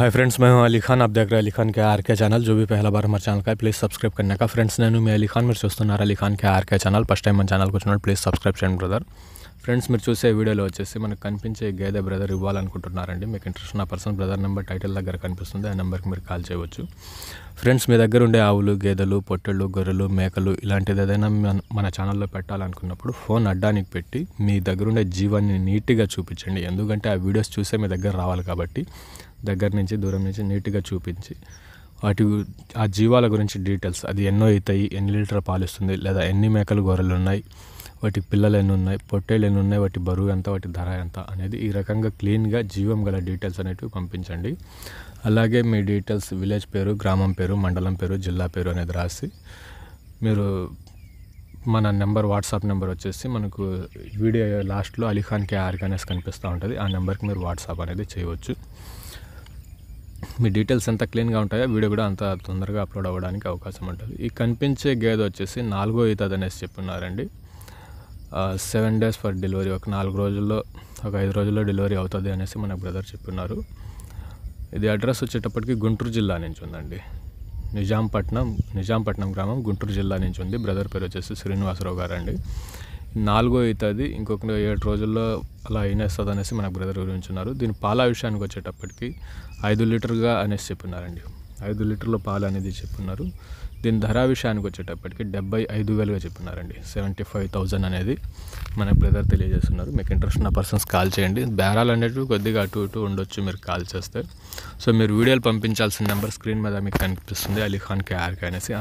hi friends మేము हूं अली खान आप देख रहे हैं अली खान के आर के चैनल जो ఛానల్ का ప్లీజ్ సబ్స్క్రైబ్ करने ఫ్రెండ్స్ నేను మీ అలీ ఖాన్ మీరు చూస్తున్నారు Ali Khan K R K channel first time మన ఛానల్కి వచ్చినప్పుడు ప్లీజ్ సబ్స్క్రైబ్ చేయండి బ్రదర్ ఫ్రెండ్స్ మీరు చూసే వీడియోలో వచ్చేసి మనకు కనిపించే గేదె బ్రదర్ ఇవ్వాలనుకుంటున్నారండి మీకు ఇంట్రెస్ట్ ఉన్న పర్సన్ బ్రదర్ నెంబర్ టైటిల్ దగ్గర కనిపిస్తుంది ఆ నెంబర్కి మీరు కాల్ చేయవచ్చు ఫ్రెండ్స్ మీ దగ్గర ఉండే ఆవులు గేదెలు పొట్టెళ్ళు గొర్రెలు మేకలు ఇలాంటిది ఏదైనా మన ఛానల్లో పెట్టాలనుకున్నప్పుడు ఫోన్ అడ్డానికి పెట్టి మీ దగ్గరుండే జీవాన్ని నీట్గా చూపించండి ఎందుకంటే ఆ వీడియోస్ చూసే మీ దగ్గర రావాలి కాబట్టి దగ్గర నుంచి దూరం నుంచి నీట్గా చూపించి వాటి ఆ జీవాల గురించి డీటెయిల్స్ అది ఎన్నో అవుతాయి ఎన్ని లీటర్ పాలిస్తుంది లేదా ఎన్ని మేకలు గొర్రెలు ఉన్నాయి వాటి పిల్లలు ఎన్ని ఉన్నాయి పొట్టేలు ఎన్ని ఉన్నాయి వాటి బరువు ఎంత వాటి ధర ఎంత అనేది ఈ రకంగా క్లీన్గా జీవం గల డీటెయిల్స్ అనేటివి పంపించండి అలాగే మీ డీటెయిల్స్ విలేజ్ పేరు గ్రామం పేరు మండలం పేరు జిల్లా పేరు అనేది రాసి మీరు మన నెంబర్ వాట్సాప్ నెంబర్ వచ్చేసి మనకు వీడియో లాస్ట్లో అలీఖాన్కి ఆర్గానైజ్ కనిపిస్తూ ఉంటుంది ఆ నెంబర్కి మీరు వాట్సాప్ అనేది చేయవచ్చు మీ డీటెయిల్స్ ఎంత క్లీన్గా ఉంటాయో వీడియో కూడా అంత తొందరగా అప్లోడ్ అవ్వడానికి అవకాశం ఉంటుంది ఈ కనిపించే గేదె వచ్చేసి నాలుగో ఈతది అనేసి చెప్పున్నారండి సెవెన్ డేస్ ఫర్ డెలివరీ ఒక నాలుగు రోజుల్లో ఒక ఐదు రోజుల్లో డెలివరీ అవుతుంది అనేసి మన బ్రదర్ చెప్పున్నారు ఇది అడ్రస్ వచ్చేటప్పటికి గుంటూరు జిల్లా నుంచి ఉందండి నిజాంపట్నం నిజాంపట్నం గ్రామం గుంటూరు జిల్లా నుంచి ఉంది బ్రదర్ పేరు వచ్చేసి శ్రీనివాసరావు అండి నాలుగో అవుతుంది ఇంకొక ఏడు రోజుల్లో అలా అయినేస్తుంది అనేసి మన బ్రదర్ వివరించున్నారు దీని పాల విషయానికి వచ్చేటప్పటికి ఐదు లీటర్గా అనేసి చెప్పున్నారండి ఐదు లీటర్ల పాలు అనేది చెప్పున్నారు దీని ధర విషయానికి వచ్చేటప్పటికి డెబ్బై ఐదు వేలుగా చెప్పున్నారండి సెవెంటీ ఫైవ్ థౌజండ్ అనేది మన బ్రదర్ తెలియజేస్తున్నారు మీకు ఇంట్రెస్ట్ ఉన్న పర్సన్స్ కాల్ చేయండి బేరాలు అనేటివి కొద్దిగా అటు ఇటు ఉండొచ్చు మీరు కాల్ చేస్తే సో మీరు వీడియోలు పంపించాల్సిన నెంబర్ స్క్రీన్ మీద మీకు కనిపిస్తుంది అలీఖాన్ కేఆర్కే అనేసి